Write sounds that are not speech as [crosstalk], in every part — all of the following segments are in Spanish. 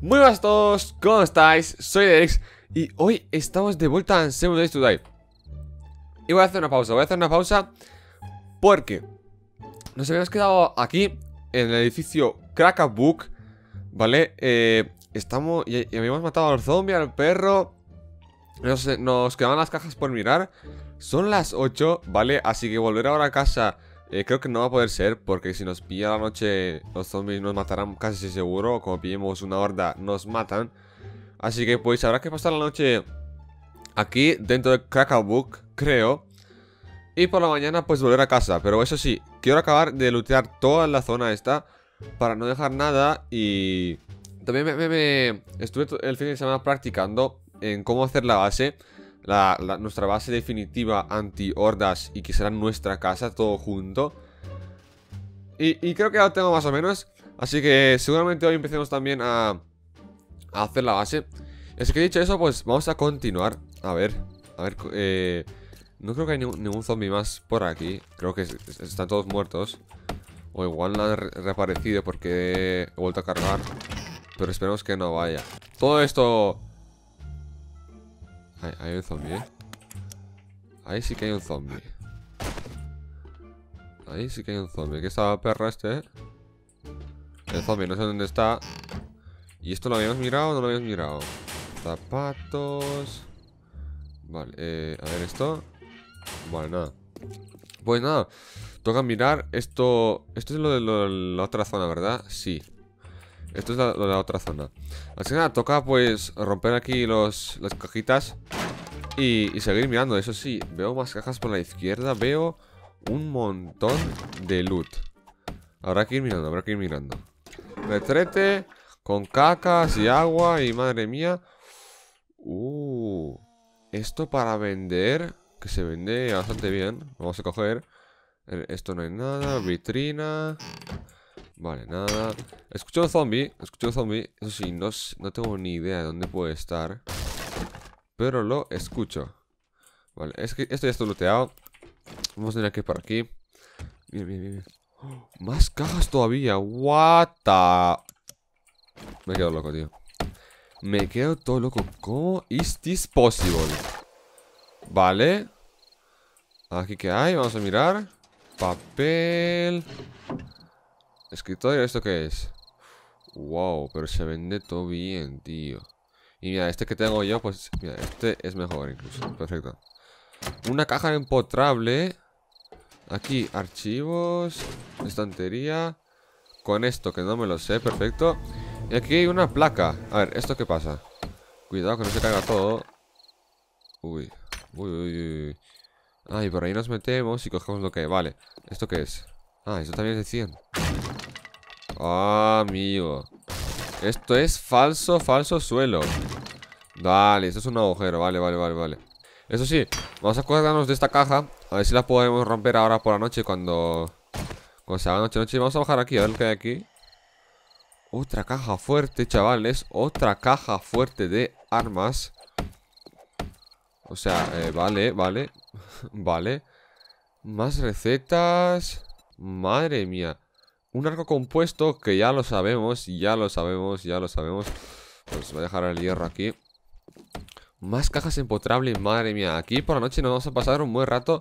Muy buenas a todos, ¿cómo estáis? Soy Derex y hoy estamos de vuelta en 7 Days to Die Y voy a hacer una pausa, voy a hacer una pausa porque nos habíamos quedado aquí en el edificio Crackabook ¿Vale? Eh, estamos... Y, habíamos matado al zombie, al perro sé, nos quedaban las cajas por mirar Son las 8, ¿vale? Así que volver ahora a casa eh, creo que no va a poder ser, porque si nos pilla la noche, los zombies nos matarán casi seguro. Como pillemos una horda, nos matan. Así que pues habrá que pasar la noche aquí, dentro de Crackabook, creo. Y por la mañana pues volver a casa. Pero eso sí, quiero acabar de lootear toda la zona esta, para no dejar nada. Y también me, me... estuve el fin de semana practicando en cómo hacer la base la, nuestra base definitiva anti-hordas y que será nuestra casa todo junto. Y, creo que ya lo tengo más o menos. Así que seguramente hoy empecemos también a, hacer la base. Así que dicho eso, pues vamos a continuar. A ver, a ver, eh, no creo que haya ningún, zombie más por aquí. Creo que están todos muertos. O igual han reaparecido porque he vuelto a cargar. Pero esperemos que no vaya. Todo esto Ahí, hay un zombie, ¿eh? Ahí sí que hay un zombie. Ahí sí que hay un zombie. qué estaba perra este, eh. El zombie, no sé dónde está. ¿Y esto lo habíamos mirado o no lo habíamos mirado? Zapatos... Vale, eh, a ver esto. Vale, nada. Pues nada, toca mirar esto... Esto es lo de la otra zona, ¿verdad? Sí. Esto es la, otra zona. Así que nada, toca pues romper aquí las cajitas y, seguir mirando. Eso sí, veo más cajas por la izquierda. Veo un montón de loot. Habrá que ir mirando, habrá que ir mirando. Retrete con cacas y agua y madre mía. Uh, esto para vender, que se vende bastante bien. Vamos a coger. Eh, esto no hay nada, vitrina. Vale, nada Escucho un zombie, escucho un zombie Eso sí, no, tengo ni idea de dónde puede estar Pero lo escucho Vale, es que esto ya está looteado Vamos a tener que ir por aquí ¡Oh! Más cajas todavía What the... Me quedo loco, tío Me quedo todo loco ¿Cómo is this possible? Vale Aquí que hay, vamos a mirar Papel Escritorio, ¿esto qué es? Wow, pero se vende todo bien, tío Y mira, este que tengo yo, pues Mira, este es mejor incluso, perfecto Una caja empotrable Aquí, archivos Estantería Con esto, que no me lo sé, perfecto Y aquí hay una placa A ver, ¿esto qué pasa? Cuidado que no se caiga todo Uy, uy, uy, uy Ay, ah, por ahí nos metemos y cogemos lo que... Vale, ¿esto qué es? Ah, esto también es de 100 Ah, amigo. Esto es falso, falso suelo. Dale, eso es un agujero. Vale, vale, vale, vale. Eso sí, vamos a acordarnos de esta caja. A ver si la podemos romper ahora por la noche cuando... Cuando sea haga noche, noche. Vamos a bajar aquí, a ver qué hay aquí. Otra caja fuerte, chavales. Otra caja fuerte de armas. O sea, eh, vale, vale. [laughs] vale. Más recetas. Madre mía. Un arco compuesto que ya lo sabemos, ya lo sabemos, ya lo sabemos. Pues voy a dejar el hierro aquí. Más cajas empotrables, madre mía. Aquí por la noche nos vamos a pasar un buen rato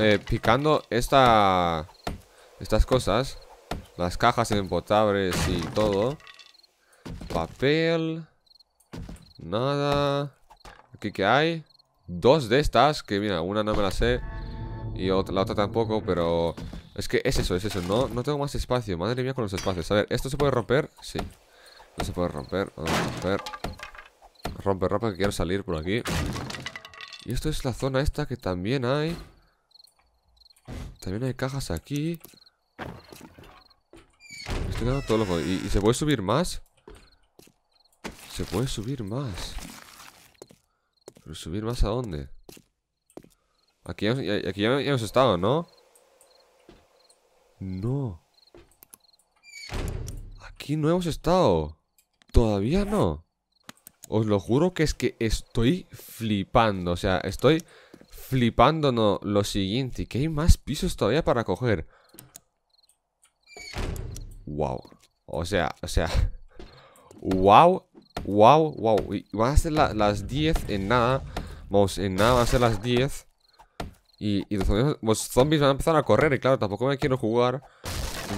eh, picando esta, estas cosas. Las cajas empotrables y todo. Papel. Nada. Aquí que hay. Dos de estas, que mira, una no me la sé. Y la otra tampoco, pero es que es eso, es eso No, no tengo más espacio Madre mía con los espacios A ver, ¿esto se puede romper? Sí No se puede romper Vamos a romper Rompe, Que quiero salir por aquí Y esto es la zona esta Que también hay También hay cajas aquí todo ¿Y, se puede subir más? Se puede subir más ¿Pero subir más a dónde? Aquí, aquí ya, hemos estado, ¿no? No. Aquí no hemos estado. Todavía no. Os lo juro que es que estoy flipando. O sea, estoy no lo siguiente. Que hay más pisos todavía para coger. Wow. O sea, o sea. Wow. Wow, wow. Y van a ser las 10 en nada. Vamos, en nada van a ser las 10. Y, los, zombies, van a empezar a correr Y claro, tampoco me quiero jugar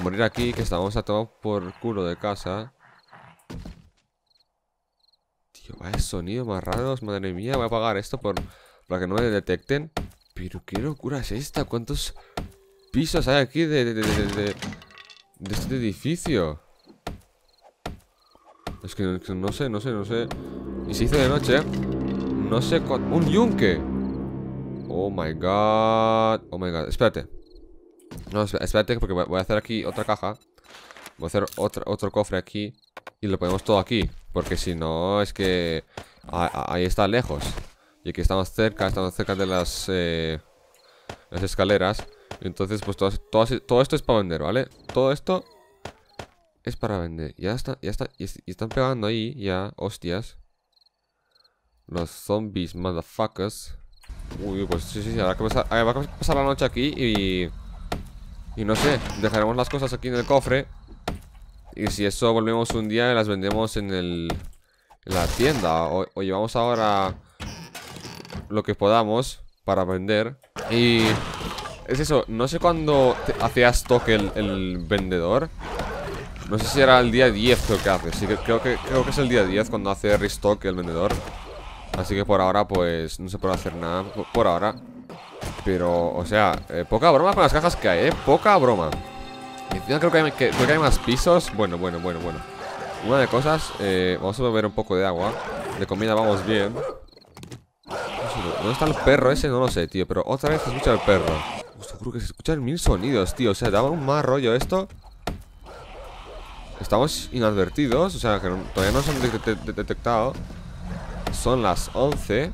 morir aquí, que estamos a tomar por culo de casa Tío, vaya sonido más raro Madre mía, voy a apagar esto por, para que no me detecten Pero qué locura es esta ¿Cuántos pisos hay aquí de, este edificio? Es que no, sé, no sé, no sé Y se hizo de noche No sé, con un yunque Oh my god. Oh my god. Espérate. No, espérate porque voy a hacer aquí otra caja. Voy a hacer otro, otro cofre aquí. Y lo ponemos todo aquí. Porque si no, es que... ahí está lejos. Y aquí estamos cerca. Estamos cerca de las... Eh, las escaleras. Entonces, pues todo, esto es para vender, ¿vale? Todo esto es para vender. Ya está, ya está. y están pegando ahí ya. Hostias. Los zombies, motherfuckers. Uy, pues sí, sí, ahora eh, que pasar la noche aquí y... Y no sé, dejaremos las cosas aquí en el cofre Y si eso volvemos un día y las vendemos en el... En la tienda o, llevamos ahora... Lo que podamos para vender Y... Es eso, no sé cuándo hacía stock el, el, vendedor No sé si era el día 10 creo que hace creo que, creo que es el día 10 cuando hace restock el vendedor Así que por ahora, pues, no se puede hacer nada Por ahora Pero, o sea, eh, poca broma con las cajas que hay, eh Poca broma creo que, hay, más pisos Bueno, bueno, bueno, bueno Una de cosas, eh, vamos a beber un poco de agua De comida vamos bien ¿Dónde está el perro ese? No lo sé, tío Pero otra vez se escucha el perro Creo que se escuchan mil sonidos, tío O sea, daba un mal rollo esto Estamos inadvertidos O sea, que todavía no se han detectado son las 11.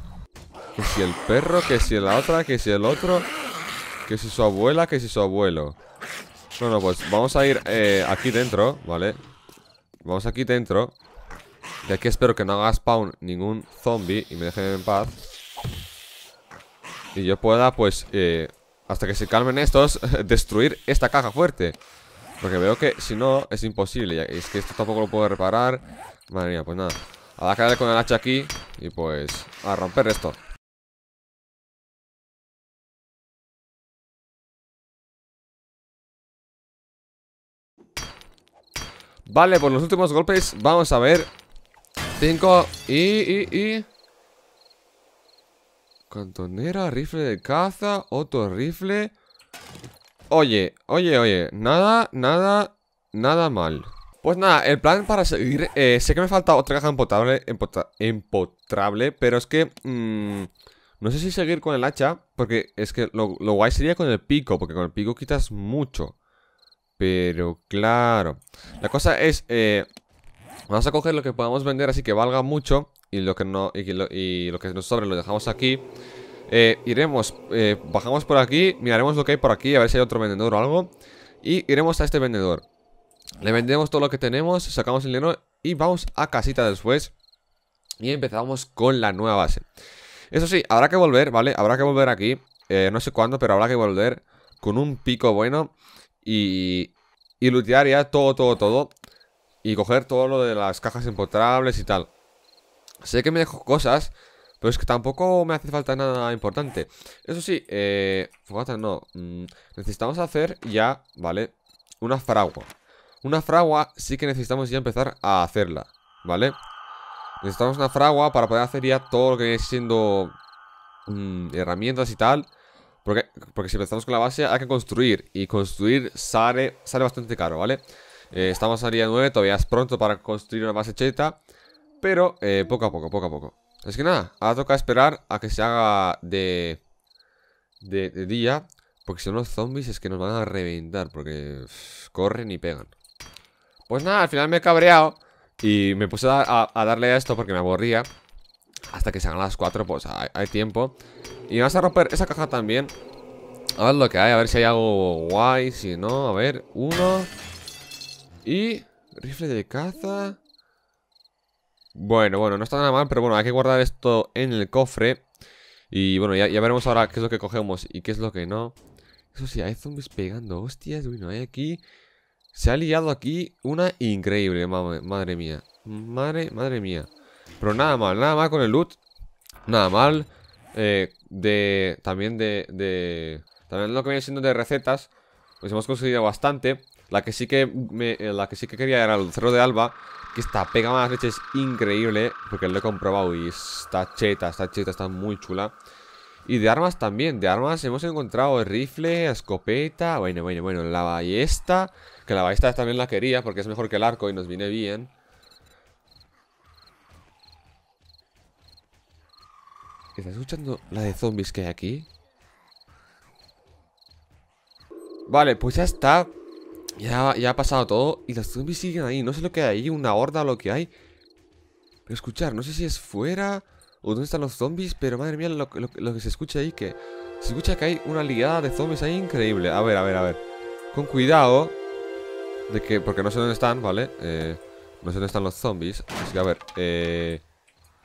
Que si el perro, que si la otra, que si el otro, que si su abuela, que si su abuelo. Bueno, pues vamos a ir eh, aquí dentro, ¿vale? Vamos aquí dentro. Y aquí espero que no haga spawn ningún zombie y me dejen en paz. Y yo pueda, pues, eh, hasta que se calmen estos, [laughs] destruir esta caja fuerte. Porque veo que si no, es imposible. es que esto tampoco lo puedo reparar. Madre mía, pues nada. A dejar con el hacha aquí Y pues a romper esto Vale, por pues los últimos golpes vamos a ver 5 y, y, y Cantonera, rifle de caza Otro rifle Oye, oye, oye Nada, nada, nada mal pues nada, el plan para seguir... Eh, sé que me falta otra caja empotrable, pero es que... Mm, no sé si seguir con el hacha, porque es que lo, guay sería con el pico, porque con el pico quitas mucho. Pero claro. La cosa es... Eh, vamos a coger lo que podamos vender así que valga mucho y lo que no y lo, que nos sobre lo dejamos aquí. Eh, iremos, bajamos por aquí, miraremos lo que hay por aquí, a ver si hay otro vendedor o algo. Y iremos a este vendedor. Le vendemos todo lo que tenemos, sacamos el dinero y vamos a casita después. Y empezamos con la nueva base. Eso sí, habrá que volver, ¿vale? Habrá que volver aquí. Eh, no sé cuándo, pero habrá que volver con un pico bueno. Y, y lootear ya todo, todo, todo. Y coger todo lo de las cajas empotrables y tal. Sé que me dejo cosas, pero es que tampoco me hace falta nada importante. Eso sí, eh, no. Mm, necesitamos hacer ya, ¿vale? Una fragua. Una fragua sí que necesitamos ya empezar a hacerla, ¿vale? Necesitamos una fragua para poder hacer ya todo lo que viene siendo mm, herramientas y tal. Porque, porque si empezamos con la base hay que construir. Y construir sale, sale bastante caro, ¿vale? estamos a día 9, todavía es pronto para construir una base cheta. Pero eh, poco a poco, poco a poco. Es que nada, ahora toca esperar a que se haga de, de, día. Porque si no los zombies es que nos van a reventar. Porque corren y pegan. Pues nada, al final me he cabreado Y me puse a, darle a esto porque me aburría Hasta que salgan las 4, pues hay, tiempo Y vamos a romper esa caja también A ver lo que hay, a ver si hay algo guay Si no, a ver, uno Y... Rifle de caza Bueno, bueno, no está nada mal Pero bueno, hay que guardar esto en el cofre Y bueno, ya, ya veremos ahora qué es lo que cogemos Y qué es lo que no Eso sí, hay zombies pegando Hostias, bueno, hay aquí se ha liado aquí una increíble, madre mía. Madre, madre mía. Pero nada mal, nada mal con el loot. Nada mal. Eh, de. También de, También lo que viene siendo de recetas. Pues hemos conseguido bastante. La que sí que eh, la que sí que quería era el cerro de Alba. Que está pega más leches increíble. Porque lo he comprobado. Y está cheta, está cheta, está muy chula. Y de armas también, de armas hemos encontrado rifle, escopeta, bueno, bueno, bueno, la ballesta que la ballesta también la quería porque es mejor que el arco y nos viene bien. ¿Estás escuchando la de zombies que hay aquí? Vale, pues ya está. Ya, ya ha pasado todo. Y los zombies siguen ahí. No sé lo que hay ahí, una horda o lo que hay. Pero escuchar, no sé si es fuera o dónde están los zombies. Pero madre mía, lo, que se escucha ahí que... Se escucha que hay una ligada de zombies ahí increíble. A ver, a ver, a ver. Con cuidado. De que, porque no sé dónde están, ¿vale? Eh, no sé dónde están los zombies Así que a ver, eh,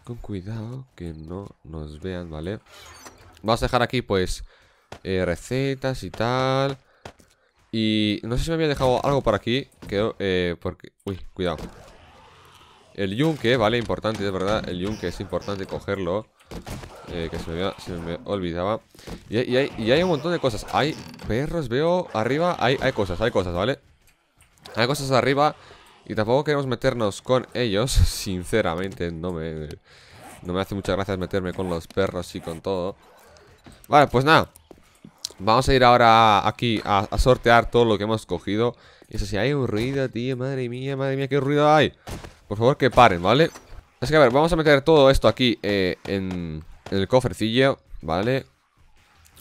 Con cuidado que no nos vean, ¿vale? Vamos a dejar aquí, pues eh, Recetas y tal Y no sé si me había dejado algo por aquí Creo, eh, porque... Uy, cuidado El yunque, ¿vale? Importante, es verdad El yunque es importante cogerlo que se me, olvidaba y, hay, y, hay, un montón de cosas Hay perros, veo arriba Hay, hay cosas, hay cosas, ¿vale? Hay cosas arriba y tampoco queremos meternos con ellos. [laughs] Sinceramente, no me, no me hace muchas gracias meterme con los perros y con todo. Vale, pues nada. Vamos a ir ahora aquí a, sortear todo lo que hemos cogido. Eso sí, hay un ruido, tío. Madre mía, madre mía, qué ruido hay. Por favor, que paren, ¿vale? Es que a ver, vamos a meter todo esto aquí eh, en, en el cofrecillo, ¿vale?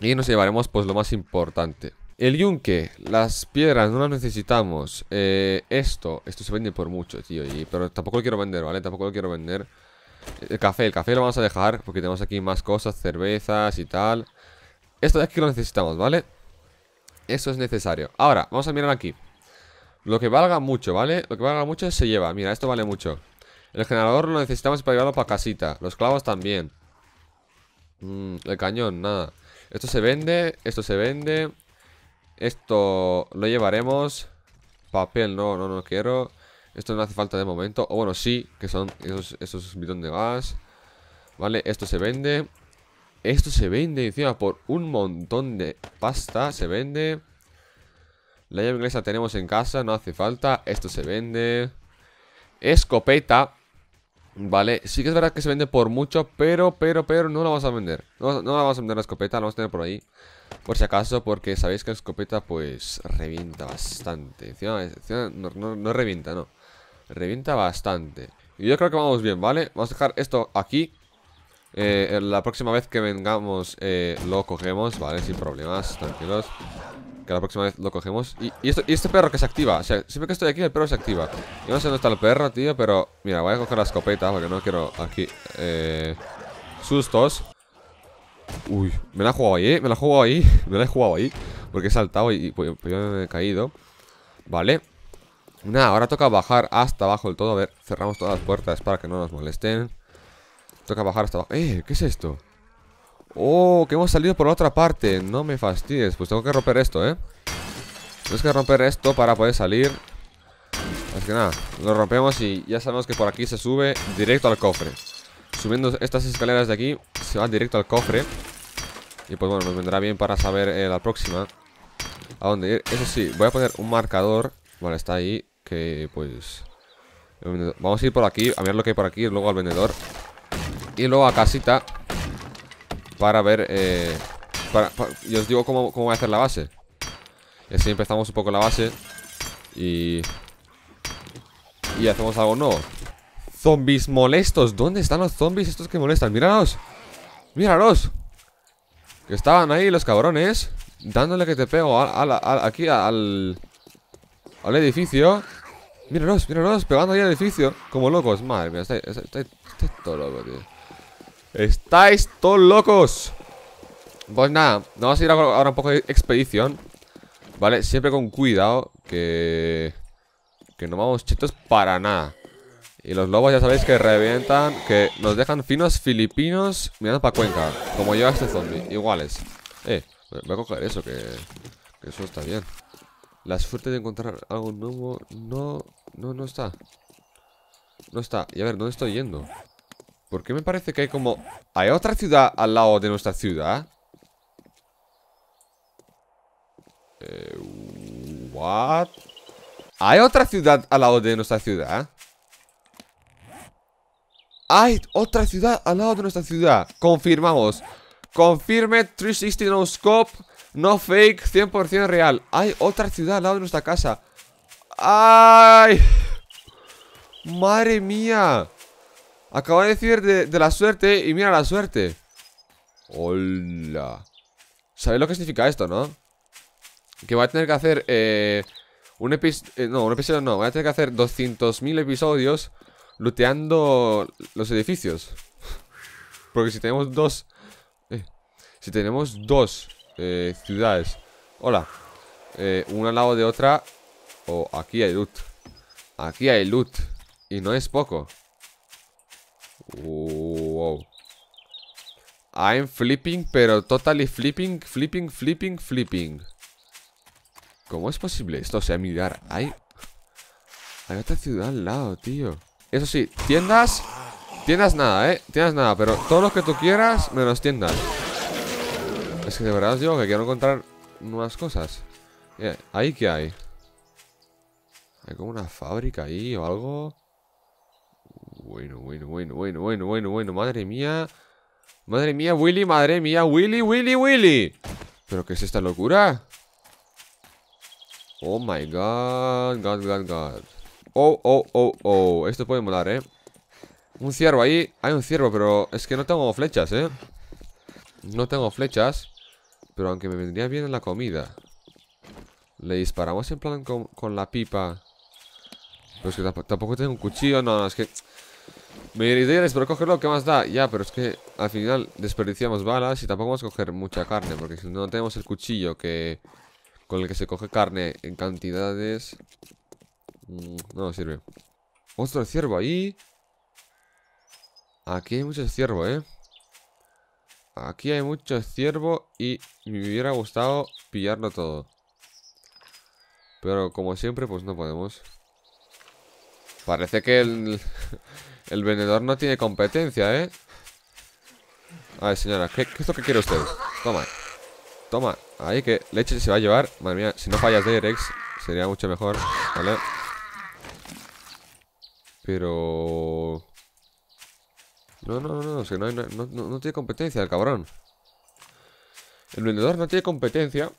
Y nos llevaremos pues lo más importante. El yunque, las piedras, no las necesitamos. Eh, esto, esto se vende por mucho, tío. pero tampoco lo quiero vender, ¿vale? Tampoco lo quiero vender. El café, el café lo vamos a dejar porque tenemos aquí más cosas, cervezas y tal. Esto de aquí lo necesitamos, ¿vale? Eso es necesario. Ahora, vamos a mirar aquí. Lo que valga mucho, ¿vale? Lo que valga mucho se lleva. Mira, esto vale mucho. El generador lo necesitamos para llevarlo para casita. Los clavos también. Mm, el cañón, nada. Esto se vende, esto se vende. Esto lo llevaremos. Papel no, no, no quiero. Esto no hace falta de momento. O bueno, sí, que son esos, esos de gas. Vale, esto se vende. Esto se vende encima por un montón de pasta. Se vende. La llave inglesa tenemos en casa, no hace falta. Esto se vende. Escopeta. Vale, sí que es verdad que se vende por mucho, pero, pero, pero no la vamos a vender. No, la vamos a vender la escopeta, la vamos a tener por ahí. Por si acaso, porque sabéis que la escopeta pues revienta bastante. Encima, no, no, no, revienta, no. Revienta bastante. Y yo creo que vamos bien, ¿vale? Vamos a dejar esto aquí. Eh, la próxima vez que vengamos eh, lo cogemos, ¿vale? Sin problemas, tranquilos. Que la próxima vez lo cogemos y, este perro que se activa O sea, siempre que estoy aquí el perro se activa Yo no sé dónde está el perro, tío, pero... Mira, voy a coger la escopeta porque no quiero aquí... Eh, sustos Uy, me la he jugado ahí, ¿eh? Me la he jugado ahí [laughs] Me la he jugado ahí Porque he saltado y, pues, pues, yo me he caído Vale Nada, ahora toca bajar hasta abajo del todo A ver, cerramos todas las puertas para que no nos molesten Toca bajar hasta abajo ¡Eh! ¿Qué es esto? Oh, que hemos salido por otra parte No me fastidies, pues tengo que romper esto, eh Tenemos que romper esto para poder salir Así que nada, lo rompemos y ya sabemos que por aquí se sube directo al cofre Subiendo estas escaleras de aquí Se va directo al cofre Y pues bueno, nos vendrá bien para saber eh, la próxima A dónde ir Eso sí, voy a poner un marcador Vale, está ahí Que pues... Vamos a ir por aquí, a ver lo que hay por aquí luego al vendedor Y luego a casita para ver... Eh, para, yo os digo cómo, voy a hacer la base. Y así empezamos un poco la base. Y... Y hacemos algo nuevo. Zombies molestos. ¿Dónde están los zombies estos que molestan? Míralos. Míralos. Que estaban ahí los cabrones. Dándole que te pego aquí al... Al edificio. Míralos, míralos, pegando ahí al edificio. Como locos. Madre mía, todo loco, tío. ¡Estáis todos locos! Pues nada, vamos a ir ahora un poco de expedición Vale, siempre con cuidado Que... Que no vamos chetos para nada Y los lobos ya sabéis que revientan Que nos dejan finos filipinos Mirando para Cuenca Como lleva este zombie, iguales Eh, voy a coger eso que... Que eso está bien La suerte de encontrar algo nuevo No... No, no está No está, y a ver, ¿dónde estoy yendo? ¿Por qué me parece que hay como... ¿Hay otra ciudad al lado de nuestra ciudad? Eh, what? ¿Hay otra ciudad al lado de nuestra ciudad? ¡Hay otra ciudad al lado de nuestra ciudad! Confirmamos Confirme 360 no scope No fake, 100% real Hay otra ciudad al lado de nuestra casa ¡Ay! ¡Madre mía! Acaba de decir de, la suerte y mira la suerte. Hola. ¿Sabéis lo que significa esto, no? Que voy a tener que hacer eh, un episodio... Eh, no, un episodio no. Voy a tener que hacer 200.000 episodios luteando los edificios. [laughs] Porque si tenemos dos... Eh, si tenemos dos ciudades... Hola. una al lado de otra... o aquí hay loot. Aquí hay loot. Y no es poco. Wow. I'm flipping, pero totally flipping, flipping, flipping, flipping. ¿Cómo es posible esto? O sea, mirar, hay... Hay otra ciudad al lado, tío. Eso sí, tiendas... Tiendas nada, eh. Tiendas nada, pero todo lo que tú quieras, menos tiendas. Es que de verdad os digo que quiero encontrar nuevas cosas. ¿Ahí qué hay? Hay como una fábrica ahí o algo bueno, bueno, bueno, bueno, bueno, bueno, bueno. Madre mía. Madre mía, Willy, madre mía, Willy, Willy, Willy. ¿Pero qué es esta locura? Oh my god, god, god, god. Oh, oh, oh, oh. Esto puede molar, eh. Un ciervo ahí. Hay un ciervo, pero es que no tengo flechas, eh. No tengo flechas. Pero aunque me vendría bien en la comida. Le disparamos en plan con, la pipa. Pero es que tampoco tengo un cuchillo. no, es que. Mi idea es pero lo que más da? Ya, pero es que al final desperdiciamos balas y tampoco vamos a coger mucha carne, porque si no tenemos el cuchillo que con el que se coge carne en cantidades, mm, No nos sirve. Otro ciervo ahí. Aquí hay mucho ciervo, ¿eh? Aquí hay mucho ciervo y me hubiera gustado pillarlo todo. Pero como siempre, pues no podemos. Parece que el... El vendedor no tiene competencia, ¿eh? A señora, ¿qué, es lo que quiere usted? Toma. Toma. Ahí que leche se va a llevar. Madre mía, si no fallas de erex sería mucho mejor. Vale. Pero... No, no, no, no, no, tiene competencia el cabrón. El vendedor no tiene competencia.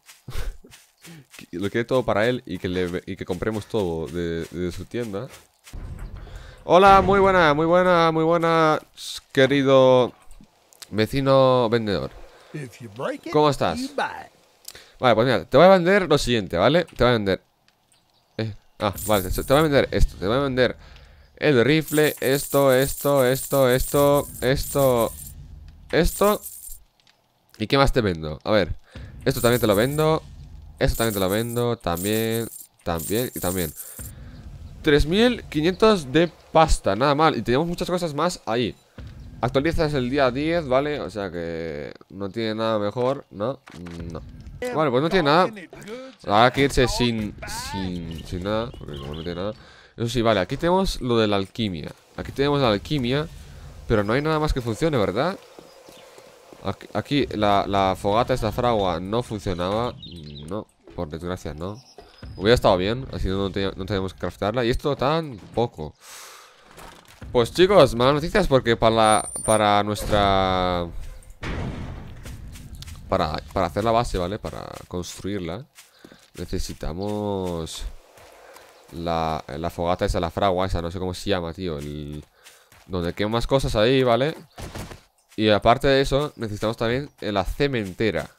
[laughs] lo quiere todo para él y que, le, y que compremos todo de su tienda. Hola, muy buena, muy buena, muy buena, querido vecino vendedor. ¿Cómo estás? Vale, pues mira, te voy a vender lo siguiente, ¿vale? Te voy a vender... Eh, ah, vale, te, te voy a vender esto, te voy a vender el rifle, esto, esto, esto, esto, esto, esto. ¿Y qué más te vendo? A ver, esto también te lo vendo, esto también te lo vendo, también, también y también. 3500 de pasta, nada mal Y tenemos muchas cosas más ahí es el día 10, ¿vale? O sea que no tiene nada mejor, ¿no? No Vale, pues no tiene nada Habrá que irse sin, sin, sin nada Porque no tiene nada Eso sí, vale, aquí tenemos lo de la alquimia Aquí tenemos la alquimia Pero no hay nada más que funcione, ¿verdad? Aquí, la fogata esta fragua no funcionaba No, por desgracia no Hubiera estado bien, así no, tenemos no que craftarla. Y esto tan poco. Pues chicos, malas noticias porque para, la, para nuestra... Para, hacer la base, ¿vale? Para construirla Necesitamos la, la fogata esa, la fragua esa No sé cómo se llama, tío el, Donde quema más cosas ahí, ¿vale? Y aparte de eso, necesitamos también la cementera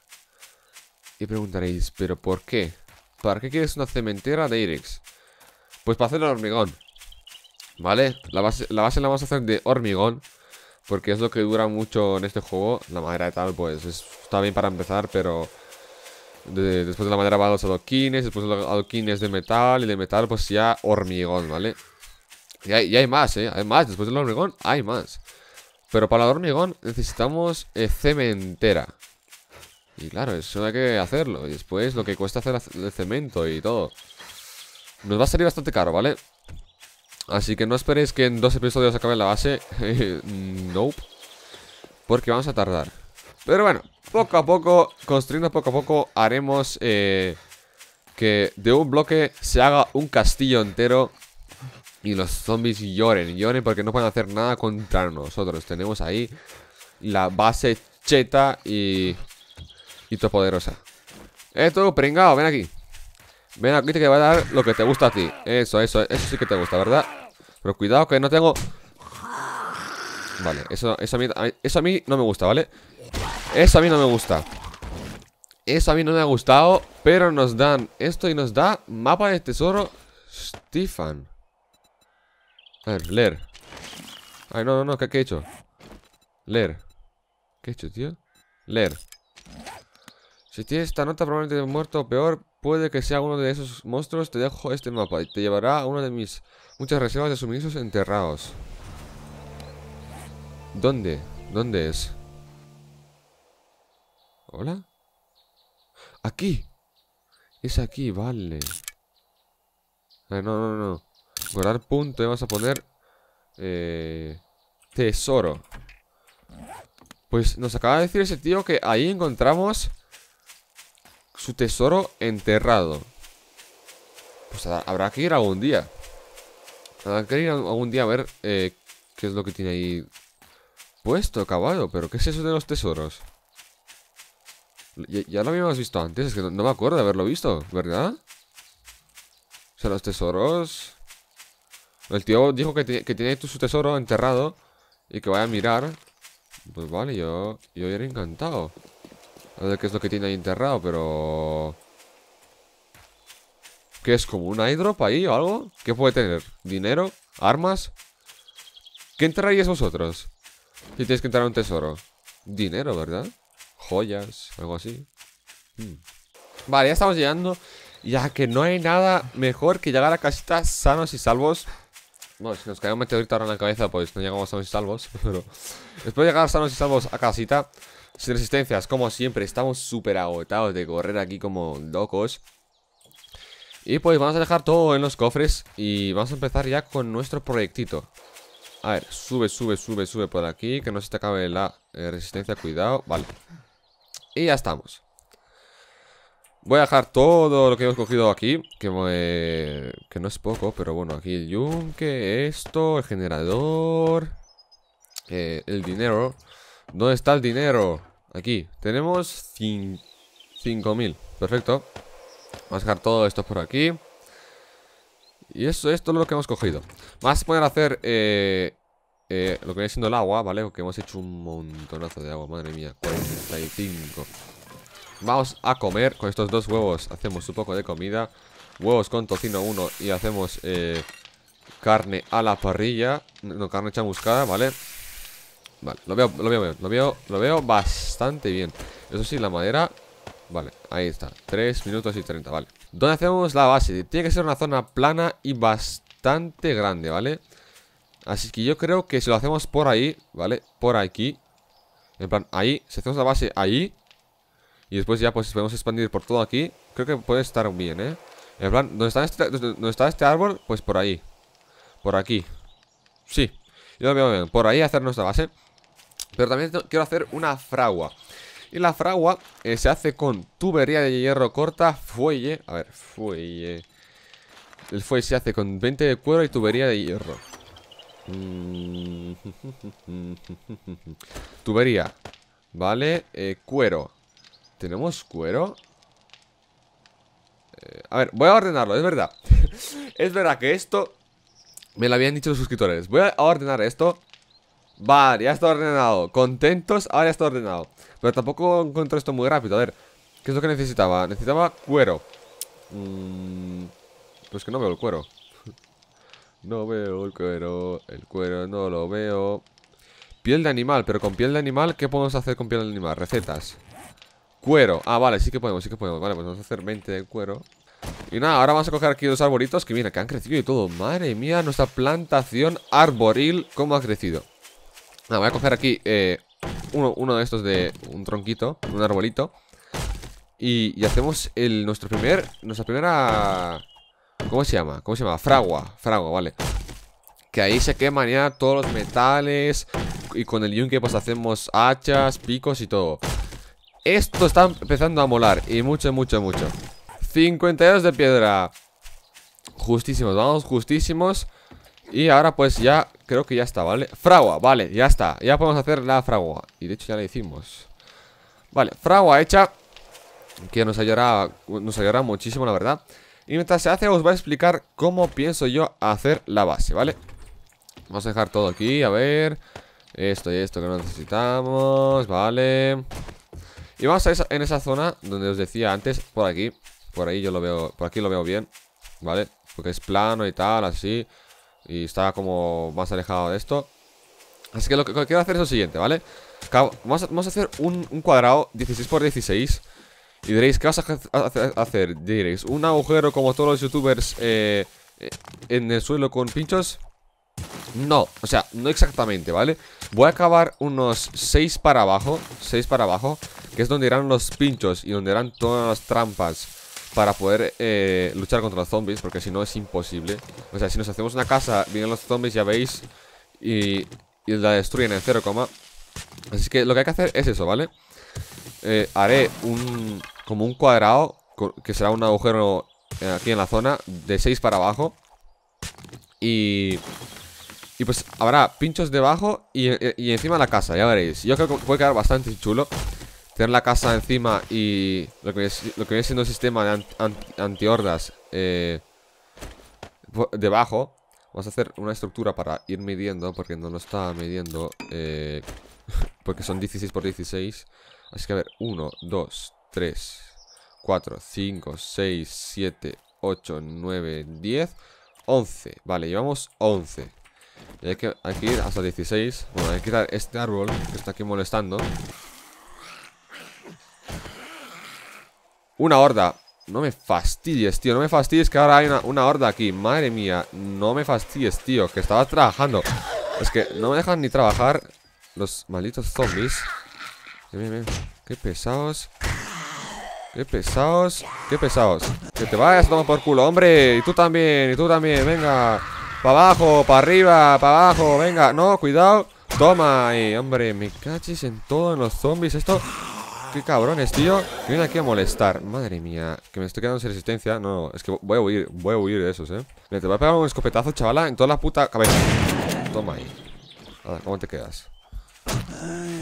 Y preguntaréis, ¿pero por qué? ¿Para qué quieres una cementera de Irix? Pues para hacer el hormigón ¿Vale? La base, la vamos a hacer de hormigón Porque es lo que dura mucho en este juego La madera de tal, pues está bien para empezar Pero después de la madera va los adoquines Después de los adoquines de metal Y de metal pues ya hormigón, ¿vale? Y hay, más, ¿eh? Hay más, después del hormigón hay más Pero para el hormigón necesitamos eh, cementera y claro, eso hay que hacerlo. Y después lo que cuesta hacer el cemento y todo. Nos va a salir bastante caro, ¿vale? Así que no esperéis que en dos episodios acabe la base. [laughs] Mm, nope. Porque vamos a tardar. Pero bueno, poco a poco, construyendo poco a poco, haremos eh, que de un bloque se haga un castillo entero. Y los zombies lloren, lloren porque no pueden hacer nada contra nosotros. Tenemos ahí la base cheta y y tú poderosa esto pringao, ven aquí. Ven aquí, te va a dar lo que te gusta a ti. Eso, eso, eso sí que te gusta, ¿verdad? Pero cuidado que no tengo... Vale, eso, eso, a mí, eso a mí no me gusta, ¿vale? Eso a mí no me gusta. Eso a mí no me ha gustado, pero nos dan esto y nos da mapa de tesoro Stefan. A ver, leer. Ay, no, no, no, ¿qué, qué he hecho? Leer. ¿Qué he hecho, tío? Leer. Si tienes esta nota probablemente muerto o peor, puede que sea uno de esos monstruos. Te dejo este mapa y te llevará a una de mis muchas reservas de suministros enterrados. ¿Dónde? ¿Dónde es? ¿Hola? ¡Aquí! Es aquí, vale. Ah, no, no, no. Guardar punto y vamos a poner... Eh, tesoro. Pues nos acaba de decir ese tío que ahí encontramos su tesoro enterrado. Pues habrá que ir algún día. Habrá que ir algún día a ver eh, qué es lo que tiene ahí puesto, acabado Pero ¿qué es eso de los tesoros? Ya, lo habíamos visto antes, es que no, me acuerdo de haberlo visto, ¿verdad? O sea, los tesoros... El tío dijo que, tiene que tiene su tesoro enterrado y que vaya a mirar. Pues vale, yo, yo era encantado. A ver qué es lo que tiene ahí enterrado, pero... ¿Qué es? ¿Como un airdrop ahí o algo? ¿Qué puede tener? ¿Dinero? ¿Armas? ¿Qué enterraríais vosotros? Si tenéis que entrar a un tesoro Dinero, ¿verdad? Joyas, algo así hmm. Vale, ya estamos llegando Ya que no hay nada mejor que llegar a casita sanos y salvos no si nos cae un meteorito ahora en la cabeza Pues no llegamos sanos y salvos [laughs] Pero después de llegar sanos y salvos a casita sin resistencias, como siempre, estamos súper agotados de correr aquí como locos. Y pues vamos a dejar todo en los cofres y vamos a empezar ya con nuestro proyectito. A ver, sube, sube, sube, sube por aquí Que no se te acabe la eh, resistencia, cuidado Vale Y ya estamos Voy a dejar todo lo que hemos cogido aquí Que, que no es poco, pero bueno Aquí el yunque, esto, el generador eh, El dinero ¿Dónde está el dinero? Aquí, tenemos 5.000 Perfecto Vamos a dejar todo esto por aquí Y eso, es todo lo que hemos cogido Más poder hacer eh, eh, Lo que viene siendo el agua, ¿vale? Porque hemos hecho un montonazo de agua, madre mía 45 Vamos a comer con estos dos huevos Hacemos un poco de comida Huevos con tocino uno y hacemos eh, Carne a la parrilla No, carne chamuscada, ¿vale? Vale, lo veo, lo veo, lo veo, lo veo bastante bien Eso sí, la madera Vale, ahí está, 3 minutos y 30, vale ¿Dónde hacemos la base? Tiene que ser una zona plana y bastante grande, ¿vale? Así que yo creo que si lo hacemos por ahí, ¿vale? Por aquí En plan, ahí, si hacemos la base ahí Y después ya pues podemos expandir por todo aquí Creo que puede estar bien, ¿eh? En plan, ¿dónde está este, dónde está este árbol? Pues por ahí Por aquí Sí, yo bien, por ahí hacer nuestra base Pero también quiero hacer una fragua Y la fragua eh, se hace con tubería de hierro corta, fuelle A ver, fuelle El fuelle se hace con 20 de cuero y tubería de hierro mm. [laughs] Tubería Vale, eh, cuero ¿Tenemos cuero? Eh, a ver, voy a ordenarlo, es verdad [laughs] Es verdad que esto me lo habían dicho los suscriptores Voy a ordenar esto Vale, ya está ordenado Contentos, ahora ya está ordenado Pero tampoco encuentro esto muy rápido A ver, ¿qué es lo que necesitaba? Necesitaba cuero mm, Pues que no veo el cuero [laughs] No veo el cuero El cuero no lo veo Piel de animal, pero con piel de animal ¿Qué podemos hacer con piel de animal? Recetas Cuero, ah vale, sí que podemos, sí que podemos Vale, pues vamos a hacer 20 de cuero y nada, ahora vamos a coger aquí dos arbolitos Que mira, que han crecido y todo Madre mía, nuestra plantación arboril Cómo ha crecido Nada, voy a coger aquí eh, uno, de estos de un tronquito Un arbolito Y, hacemos el, nuestro primer Nuestra primera... ¿Cómo se llama? ¿Cómo se llama? Fragua Fragua, vale Que ahí se queman ya todos los metales Y con el yunque pues hacemos hachas, picos y todo Esto está empezando a molar Y mucho, mucho, mucho 52 de piedra Justísimos, vamos, justísimos Y ahora pues ya, creo que ya está, ¿vale? Fragua, vale, ya está Ya podemos hacer la fragua Y de hecho ya la hicimos Vale, fragua hecha Que nos ayudará, nos muchísimo, la verdad Y mientras se hace os voy a explicar cómo pienso yo hacer la base, ¿vale? Vamos a dejar todo aquí, a ver Esto y esto que no necesitamos Vale Y vamos a esa, en esa zona donde os decía antes Por aquí por ahí yo lo veo, por aquí lo veo bien, ¿vale? Porque es plano y tal, así, y está como más alejado de esto. Así que lo que, quiero hacer es lo siguiente, ¿vale? Vamos a, hacer un, cuadrado 16 por 16 y diréis, ¿qué vas a hacer? Diréis, ¿un agujero como todos los youtubers eh, eh, en el suelo con pinchos? No, o sea, no exactamente, ¿vale? Voy a acabar unos 6 para abajo 6 para abajo Que es donde irán los pinchos y donde irán todas las trampas para poder eh, luchar contra los zombies, porque si no es imposible. O sea, si nos hacemos una casa, vienen los zombies, ya veis, y, la destruyen en 0, así que lo que hay que hacer es eso, ¿vale? Eh, haré un como un cuadrado, que será un agujero eh, aquí en la zona, de 6 para abajo. Y... Y pues habrá pinchos debajo y, y encima la casa, ya veréis. Yo creo que puede quedar bastante chulo tener la casa encima y lo que, viene siendo el sistema de antihordas eh, debajo. Vamos a hacer una estructura para ir midiendo, porque no lo está midiendo, eh, [laughs] porque son 16 por 16. Así que a ver, 1, 2, 3, 4, 5, 6, 7, 8, 9, 10, 11. Vale, llevamos 11. Y que, hay que ir hasta 16. Bueno, hay que quitar este árbol que está aquí molestando. Una horda No me fastidies, tío No me fastidies que ahora hay una, horda aquí Madre mía No me fastidies, tío Que estaba trabajando Es que no me dejan ni trabajar Los malditos zombies Qué pesados Qué pesados Qué pesados Que te vayas a tomar por culo, hombre Y tú también Y tú también Venga Para abajo Para arriba Para abajo Venga No, cuidado Toma ahí, hombre Me cachis en todos los zombies Esto Qué cabrones, tío. Que viene aquí a molestar. Madre mía. Que me estoy quedando sin resistencia. No, es que voy a huir. Voy a huir de esos, eh. Mira, te voy a pegar un escopetazo, chavala, en toda la puta cabeza. Toma ahí. ver ¿cómo te quedas?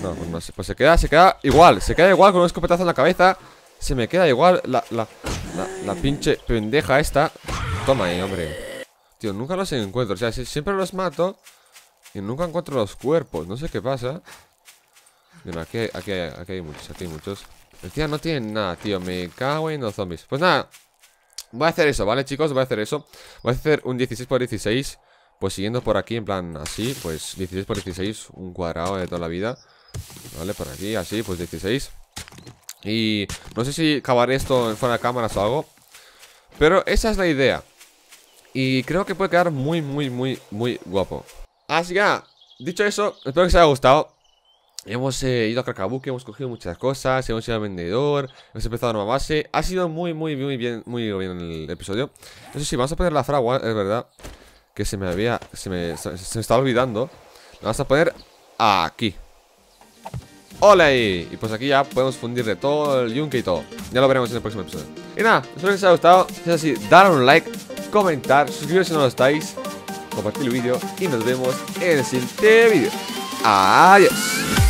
No, pues no sé. Pues se queda, se queda igual. Se queda igual con un escopetazo en la cabeza. Se me queda igual la, la pinche pendeja esta. Toma ahí, hombre. Tío, nunca los encuentro. O sea, siempre los mato. Y nunca encuentro los cuerpos. No sé qué pasa aquí, hay, aquí muchos, aquí hay no tienen nada, tío Me cago en los zombies Pues nada Voy a hacer eso, ¿vale, chicos? Voy a hacer eso Voy a hacer un 16 x 16 Pues siguiendo por aquí, en plan así Pues 16 x 16 Un cuadrado de toda la vida Vale, por aquí, así, pues 16 Y no sé si acabaré esto en fuera de cámaras o algo Pero esa es la idea Y creo que puede quedar muy, muy, muy, muy guapo Así que dicho eso Espero que os haya gustado Hemos eh, ido a que hemos cogido muchas cosas, hemos ido al vendedor, hemos empezado una nueva base. Ha sido muy, muy, muy bien, muy bien el episodio. Eso sí, vamos a poner la fragua, es verdad. Que se me había. Se me, estaba olvidando. La vamos a poner aquí. ¡Ole! Y pues aquí ya podemos fundir de todo el yunque y todo. Ya lo veremos en el próximo episodio. Y nada, espero que os haya gustado. Si es así, dar un like, comentar, suscribiros si no lo estáis, compartir el vídeo y nos vemos en el siguiente vídeo. Adiós.